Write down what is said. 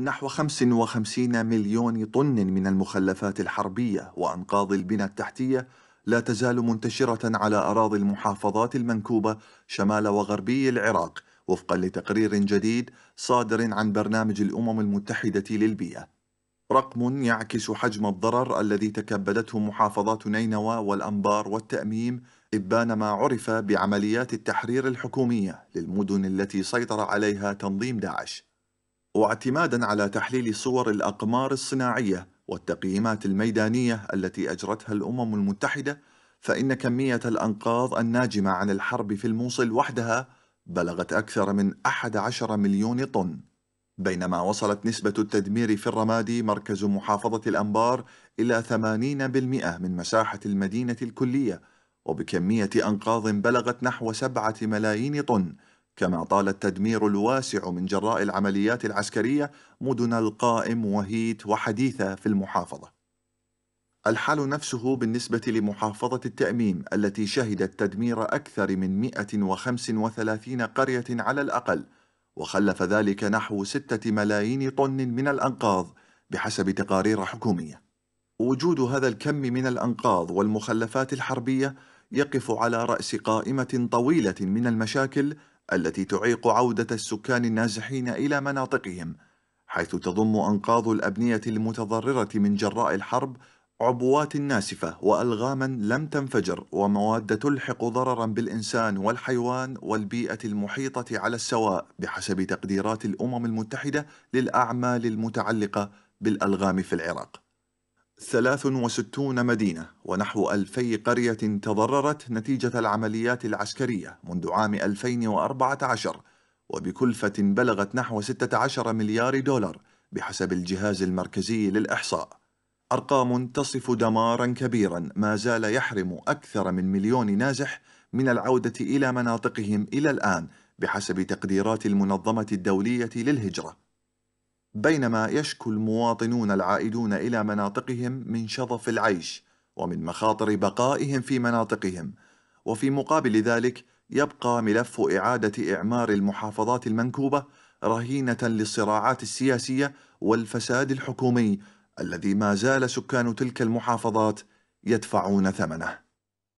نحو 55 مليون طن من المخلفات الحربية وأنقاض البنى التحتية لا تزال منتشرة على أراضي المحافظات المنكوبة شمال وغربي العراق وفقا لتقرير جديد صادر عن برنامج الأمم المتحدة للبيئة رقم يعكس حجم الضرر الذي تكبدته محافظات نينوى والأنبار والتأميم إبان ما عرف بعمليات التحرير الحكومية للمدن التي سيطر عليها تنظيم داعش واعتمادا على تحليل صور الأقمار الصناعية والتقييمات الميدانية التي أجرتها الأمم المتحدة فإن كمية الأنقاض الناجمة عن الحرب في الموصل وحدها بلغت أكثر من 11 مليون طن بينما وصلت نسبة التدمير في الرمادي مركز محافظة الأنبار إلى 80% من مساحة المدينة الكلية وبكمية أنقاض بلغت نحو 7 ملايين طن كما طال التدمير الواسع من جراء العمليات العسكرية مدن القائم وهيت وحديثة في المحافظة الحال نفسه بالنسبة لمحافظة التأميم التي شهدت تدمير أكثر من 135 قرية على الأقل وخلف ذلك نحو 6 ملايين طن من الأنقاض بحسب تقارير حكومية وجود هذا الكم من الأنقاض والمخلفات الحربية يقف على رأس قائمة طويلة من المشاكل التي تعيق عودة السكان النازحين إلى مناطقهم حيث تضم أنقاض الأبنية المتضررة من جراء الحرب عبوات ناسفة وألغاما لم تنفجر ومواد تلحق ضررا بالإنسان والحيوان والبيئة المحيطة على السواء بحسب تقديرات الأمم المتحدة للأعمال المتعلقة بالألغام في العراق 63 مدينة ونحو ألفي قرية تضررت نتيجة العمليات العسكرية منذ عام 2014 وبكلفة بلغت نحو 16 مليار دولار بحسب الجهاز المركزي للإحصاء أرقام تصف دمارا كبيرا ما زال يحرم أكثر من مليون نازح من العودة إلى مناطقهم إلى الآن بحسب تقديرات المنظمة الدولية للهجرة بينما يشكو المواطنون العائدون إلى مناطقهم من شظف العيش ومن مخاطر بقائهم في مناطقهم وفي مقابل ذلك يبقى ملف إعادة إعمار المحافظات المنكوبة رهينة للصراعات السياسية والفساد الحكومي الذي ما زال سكان تلك المحافظات يدفعون ثمنه